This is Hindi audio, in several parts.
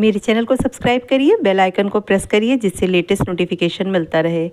मेरे चैनल को सब्सक्राइब करिए बेल आइकन को प्रेस करिए जिससे लेटेस्ट नोटिफिकेशन मिलता रहे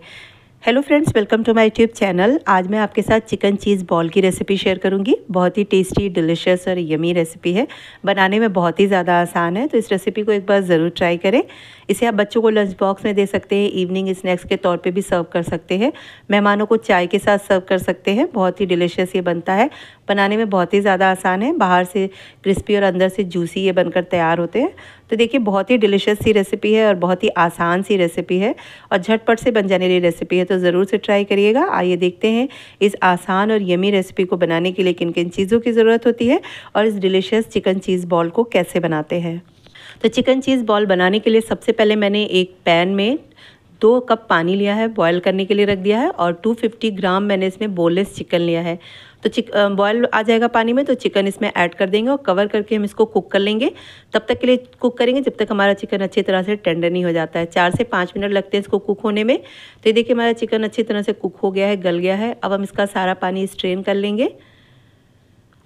hello friends welcome to my YouTube channel आज मैं आपके साथ चिकन चीज़ बॉल की रेसिपी शेयर करूंगी बहुत ही टेस्टी डिलिशियस और यमी रेसिपी है बनाने में बहुत ही ज़्यादा आसान है तो इस रेसिपी को एक बार ज़रूर ट्राई करें इसे आप बच्चों को लंच बॉक्स में दे सकते हैं इवनिंग स्नैक्स के तौर पर भी सर्व कर सकते हैं मेहमानों को चाय के साथ सर्व कर सकते हैं बहुत ही डिलिशियस ये बनता है बनाने में बहुत ही ज़्यादा आसान है बाहर से क्रिस्पी और अंदर से जूसी ये बनकर तैयार होते हैं तो देखिए बहुत ही डिलिशियस सी रेसिपी है और बहुत ही आसान सी रेसिपी है और झटपट से बन जाने वाली रेसिपी है तो ज़रूर से ट्राई करिएगा आइए देखते हैं इस आसान और यमी रेसिपी को बनाने के लिए किन किन चीज़ों की ज़रूरत होती है और इस डिलिशियस चिकन चीज़ बॉल को कैसे बनाते हैं तो चिकन चीज़ बॉल बनाने के लिए सबसे पहले मैंने एक पैन में दो कप पानी लिया है बॉयल करने के लिए रख दिया है और 250 ग्राम मैंने इसमें बोनलेस चिकन लिया है तो चिक बॉयल आ जाएगा पानी में तो चिकन इसमें ऐड कर देंगे और कवर करके हम इसको कुक कर लेंगे तब तक के लिए कुक करेंगे जब तक हमारा चिकन अच्छी तरह से टेंडर नहीं हो जाता है चार से पाँच मिनट लगते हैं इसको कुक होने में तो ये देखिए हमारा चिकन अच्छी तरह से कुक हो गया है गल गया है अब हम इसका सारा पानी स्ट्रेन कर लेंगे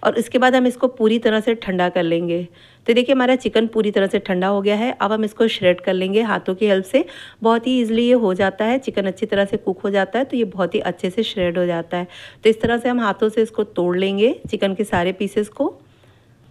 और इसके बाद हम इसको पूरी तरह से ठंडा कर लेंगे तो देखिए हमारा चिकन पूरी तरह से ठंडा हो गया है अब हम इसको श्रेड कर लेंगे हाथों की हेल्प से बहुत ही ईजिली ये हो जाता है चिकन अच्छी तरह से कुक हो जाता है तो ये बहुत ही अच्छे से श्रेड हो जाता है तो इस तरह से हम हाथों से इसको तोड़ लेंगे चिकन के सारे पीसेस को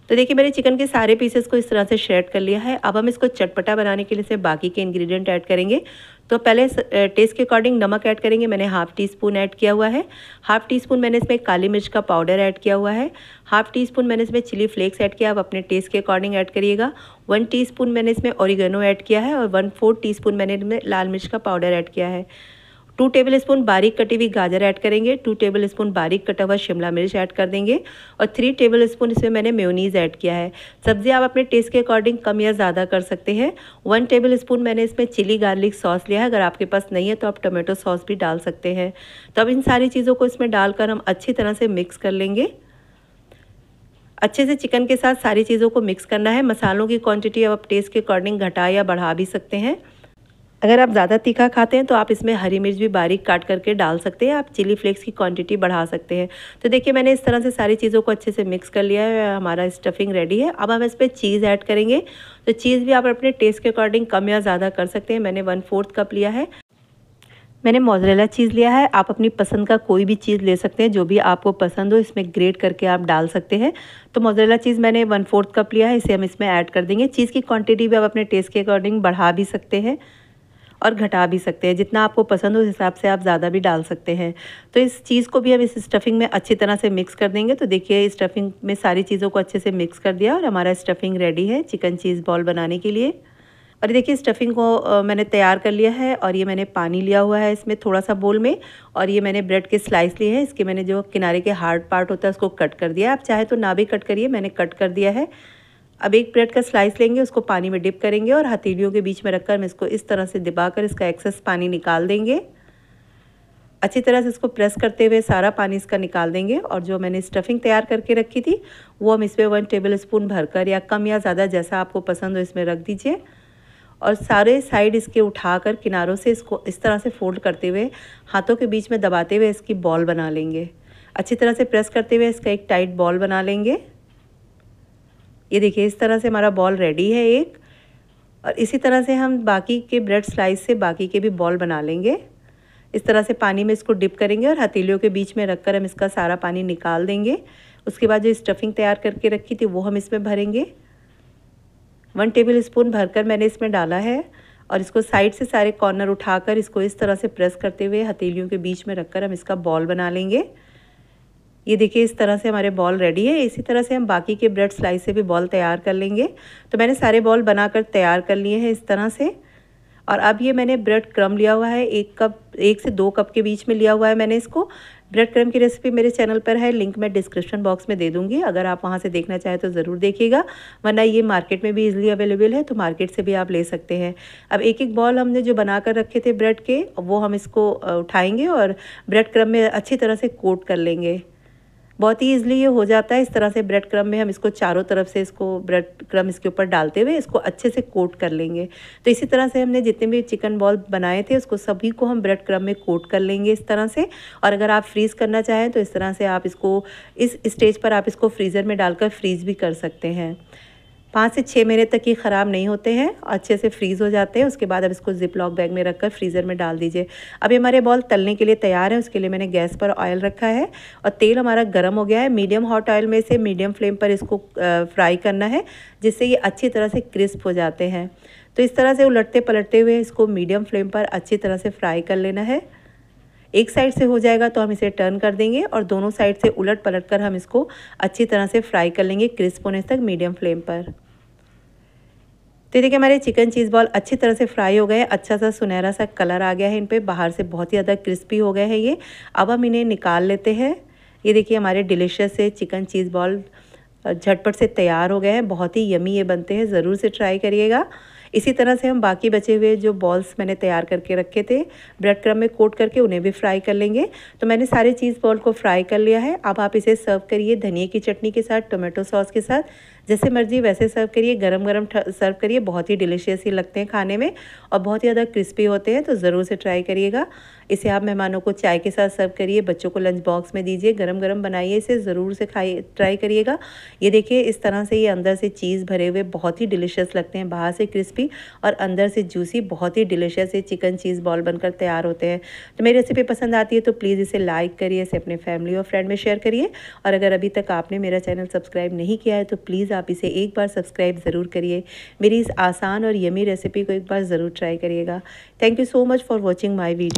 तो देखिए मैंने चिकन के सारे पीसेस को इस तरह से श्रेड कर लिया है अब हम इसको चटपटा बनाने के लिए से बाकी के इंग्रेडिएंट ऐड करेंगे तो पहले टेस्ट के अकॉर्डिंग नमक ऐड करेंगे मैंने हाफ़ टी स्पून ऐड किया हुआ है हाफ़ टी स्पून मैंने इसमें काली मिर्च का पाउडर ऐड किया हुआ है हाफ़ टी स्पून मैंने इसमें चिली फ्लेक्स ऐड किया आप अपने टेस्ट के अकॉर्डिंग ऐड करिएगा वन टी स्पून मैंने इसमें ओरिगेनो ऐड किया है और वन फोर्थ टी स्पून मैंने इसमें लाल मिर्च का पाउडर ऐड किया है टू टेबल स्पून बारीक कटी हुई गाजर ऐड करेंगे टू टेबल स्पून बारीक कटा हुआ शिमला मिर्च ऐड कर देंगे और थ्री टेबल स्पून इसमें मैंने मेयोनीज ऐड किया है सब्ज़ी आप अपने टेस्ट के अकॉर्डिंग कम या ज़्यादा कर सकते हैं वन टेबल स्पून मैंने इसमें चिली गार्लिक सॉस लिया है अगर आपके पास नहीं है तो आप टोमेटो सॉस भी डाल सकते हैं तो अब इन सारी चीज़ों को इसमें डालकर हम अच्छी तरह से मिक्स कर लेंगे अच्छे से चिकन के साथ सारी चीज़ों को मिक्स करना है मसालों की क्वांटिटी अब आप टेस्ट के अकॉर्डिंग घटा या बढ़ा भी सकते हैं अगर आप ज़्यादा तीखा खाते हैं तो आप इसमें हरी मिर्च भी बारीक काट करके डाल सकते हैं आप चिली फ्लेक्स की क्वांटिटी बढ़ा सकते हैं तो देखिए मैंने इस तरह से सारी चीज़ों को अच्छे से मिक्स कर लिया है हमारा स्टफिंग रेडी है अब हम इस पर चीज़ ऐड करेंगे तो चीज़ भी आप अपने टेस्ट के अकॉर्डिंग कम या ज़्यादा कर सकते हैं मैंने वन फोर्थ कप लिया है मैंने मोजरेला चीज़ लिया है आप अपनी पसंद का कोई भी चीज़ ले सकते हैं जो भी आपको पसंद हो इसमें ग्रेट करके आप डाल सकते हैं तो मोजरेला चीज़ मैंने वन फोर्थ कप लिया है इसे हम इसमें ऐड कर देंगे चीज़ की क्वांटिटी भी आप अपने टेस्ट के अकॉर्डिंग बढ़ा भी सकते हैं और घटा भी सकते हैं जितना आपको पसंद हो उस हिसाब से आप ज़्यादा भी डाल सकते हैं तो इस चीज़ को भी हम इस स्टफिंग में अच्छी तरह से मिक्स कर देंगे तो देखिए स्टफिंग में सारी चीज़ों को अच्छे से मिक्स कर दिया और हमारा स्टफिंग रेडी है चिकन चीज़ बॉल बनाने के लिए और देखिए स्टफिंग को मैंने तैयार कर लिया है और ये मैंने पानी लिया हुआ है इसमें थोड़ा सा बोल में और ये मैंने ब्रेड के स्लाइस लिए हैं इसके मैंने जो किनारे के हार्ड पार्ट होता है उसको कट कर दिया आप चाहे तो ना भी कट करिए मैंने कट कर दिया है अब एक ब्रेड का स्लाइस लेंगे उसको पानी में डिप करेंगे और हथेलियों के बीच में रखकर हम इसको इस तरह से दबाकर इसका एक्सेस पानी निकाल देंगे अच्छी तरह से इसको प्रेस करते हुए सारा पानी इसका निकाल देंगे और जो मैंने स्टफिंग तैयार करके रखी थी वो हम इसमें वन टेबल स्पून भरकर या कम या ज़्यादा जैसा आपको पसंद हो इसमें रख दीजिए और सारे साइड इसके उठाकर किनारों से इसको इस तरह से फोल्ड करते हुए हाथों के बीच में दबाते हुए इसकी बॉल बना लेंगे अच्छी तरह से प्रेस करते हुए इसका एक टाइट बॉल बना लेंगे ये देखिए इस तरह से हमारा बॉल रेडी है एक और इसी तरह से हम बाकी के ब्रेड स्लाइस से बाकी के भी बॉल बना लेंगे इस तरह से पानी में इसको डिप करेंगे और हथेलियों के बीच में रखकर हम इसका सारा पानी निकाल देंगे उसके बाद जो स्टफिंग तैयार करके रखी थी वो हम इसमें भरेंगे वन टेबल स्पून भरकर मैंने इसमें डाला है और इसको साइड से सारे कॉर्नर उठाकर इसको इस तरह से प्रेस करते हुए हथेलियों के बीच में रखकर हम इसका बॉल बना लेंगे ये देखिए इस तरह से हमारे बॉल रेडी है इसी तरह से हम बाकी के ब्रेड स्लाइस से भी बॉल तैयार कर लेंगे तो मैंने सारे बॉल बनाकर तैयार कर लिए हैं इस तरह से और अब ये मैंने ब्रेड क्रम लिया हुआ है एक कप एक से दो कप के बीच में लिया हुआ है मैंने इसको ब्रेड क्रम की रेसिपी मेरे चैनल पर है लिंक मैं डिस्क्रिप्शन बॉक्स में दे दूंगी अगर आप वहाँ से देखना चाहें तो ज़रूर देखिएगा वरना ये मार्केट में भी इजीली अवेलेबल है तो मार्केट से भी आप ले सकते हैं अब एक एक बॉल हमने जो बना कर रखे थे ब्रेड के वो हम इसको उठाएँगे और ब्रेड क्रम में अच्छी तरह से कोट कर लेंगे बहुत ही ईजिली ये हो जाता है इस तरह से ब्रेड क्रम में हम इसको चारों तरफ से इसको ब्रेड क्रम इसके ऊपर डालते हुए इसको अच्छे से कोट कर लेंगे तो इसी तरह से हमने जितने भी चिकन बॉल बनाए थे उसको सभी को हम ब्रेड क्रम में कोट कर लेंगे इस तरह से और अगर आप फ्रीज़ करना चाहें तो इस तरह से आप इसको इस स्टेज पर आप इसको फ्रीज़र में डालकर फ्रीज़ भी कर सकते हैं पाँच से छः महीने तक ये ख़राब नहीं होते हैं अच्छे से फ्रीज़ हो जाते हैं उसके बाद अब इसको जिप लॉक बैग में रखकर फ्रीज़र में डाल दीजिए अभी हमारे बॉल तलने के लिए तैयार है उसके लिए मैंने गैस पर ऑयल रखा है और तेल हमारा गर्म हो गया है मीडियम हॉट ऑयल में से मीडियम फ्लेम पर इसको फ्राई करना है जिससे ये अच्छी तरह से क्रिस्प हो जाते हैं तो इस तरह से उलटते पलटते हुए इसको मीडियम फ्लेम पर अच्छी तरह से फ्राई कर लेना है एक साइड से हो जाएगा तो हम इसे टर्न कर देंगे और दोनों साइड से उलट पलट कर हम इसको अच्छी तरह से फ्राई कर लेंगे क्रिस्प होने तक मीडियम फ्लेम पर तो देखिए हमारे चिकन चीज़ बॉल अच्छी तरह से फ्राई हो गए अच्छा सा सुनहरा सा कलर आ गया है इन पर बाहर से बहुत ही ज़्यादा क्रिस्पी हो गए हैं ये अब हम इन्हें निकाल लेते हैं ये देखिए हमारे डिलिशियस से चिकन चीज़ बॉल झटपट से तैयार हो गए हैं बहुत ही यमी ये बनते हैं ज़रूर से ट्राई करिएगा इसी तरह से हम बाकी बचे हुए जो बॉल्स मैंने तैयार करके रखे थे ब्रेड क्रम में कोट करके उन्हें भी फ्राई कर लेंगे तो मैंने सारे चीज़ बॉल को फ्राई कर लिया है अब आप इसे सर्व करिए धनिया की चटनी के साथ टोमेटो सॉस के साथ जैसे मर्जी वैसे सर्व करिए गरम गरम सर्व करिए बहुत ही डिलीशियस ही लगते हैं खाने में और बहुत ही ज़्यादा क्रिस्पी होते हैं तो ज़रूर से ट्राई करिएगा इसे आप मेहमानों को चाय के साथ सर्व करिए बच्चों को लंच बॉक्स में दीजिए गरम गरम बनाइए इसे ज़रूर से खाइए ट्राई करिएगा ये देखिए इस तरह से ये अंदर से चीज़ भरे हुए बहुत ही डिलीशियस लगते हैं बाहर से क्रिस्पी और अंदर से जूसी बहुत ही डिलीशियस ये चिकन चीज़ बॉल बनकर तैयार होते हैं तो मेरी रेसिपी पसंद आती है तो प्लीज़ इसे लाइक करिए इसे अपने फैमिली और फ्रेंड में शेयर करिए और अगर अभी तक आपने मेरा चैनल सब्सक्राइब नहीं किया है तो प्लीज़ प्लीज़ आप इसे एक बार सब्सक्राइब ज़रूर करिए मेरी इस आसान और यमी रेसिपी को एक बार ज़रूर ट्राई करिएगा thank you so much for watching my video